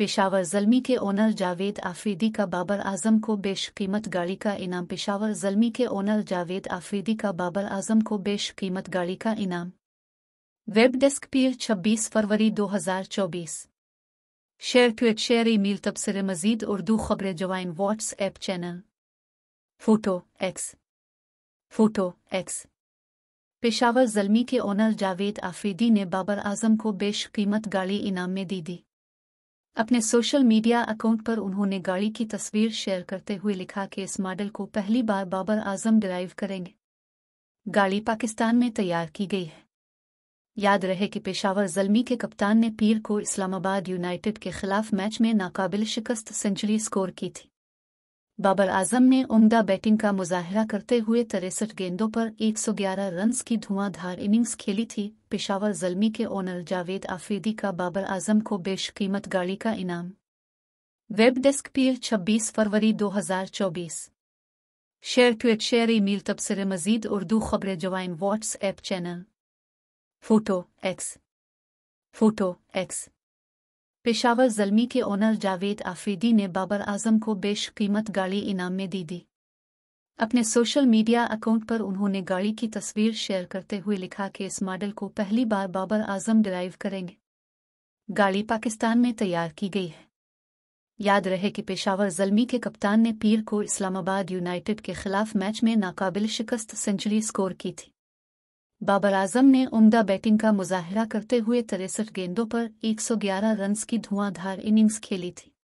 पेशावर जलमी के ओनर जावेद आफरीदी का बाबर आजम को बेश कीमत गाड़ी का इनाम पेशावर जलमी के ओनर जावेद आफरीदी का बाबर आजम को बेश कीमत गाड़ी का इनाम वेब डेस्क पीर 26 फरवरी 2024 share tweet share email तबसर मजीद उर्दू खबरें join WhatsApp channel photo X photo X Peshawar Zalmi के ओनर जावेद आफरीदी ने बाबर आजम को बेश कीमत गाड़ी इनाम में दी दी अपने सोशल मीडिया अकाउंट पर उन्होंने गाड़ी की तस्वीर शेयर करते हुए लिखा कि इस मॉडल को पहली बार बाबर आजम ड्राइव करेंगे गाड़ी पाकिस्तान में तैयार की गई है याद रहे कि पेशावर जलमी के कप्तान ने पीर को इस्लामाबाद यूनाइटेड के खिलाफ मैच में नाकाबिल शिकस्त सेंचुरी स्कोर की थी बाबर आजम ने उमदा बैटिंग का मुजाहरा करते हुए तिरसठ गेंदों पर 111 रन्स की धुआंधार इनिंग्स खेली थी पेशावर जलमी के ओनर जावेद आफरीदी का बाबर आजम को बेशकीमत गाड़ी का इनाम वेब डेस्क पीर 26 फरवरी 2024 share tweet share email तबसर मजीद उर्दू खबरें join WhatsApp channel photo X photo X Peshawar Zalmi के ओनर जावेद आफरीदी ने बाबर आजम को बेश कीमत गाड़ी इनाम में दी दी अपने सोशल मीडिया अकाउंट पर उन्होंने गाड़ी की तस्वीर शेयर करते हुए लिखा कि इस मॉडल को पहली बार बाबर आजम ड्राइव करेंगे गाड़ी पाकिस्तान में तैयार की गई है याद रहे कि पेशावर जलमी के कप्तान ने पीर को इस्लामाबाद यूनाइटेड के खिलाफ मैच में नाकाबिल शिकस्त सेंचुरी स्कोर की थी बाबर आजम ने उम्दा बैटिंग का मुजाहरा करते हुए तिरसठ गेंदों पर 111 रन्स की धुआंधार इनिंग्स खेली थी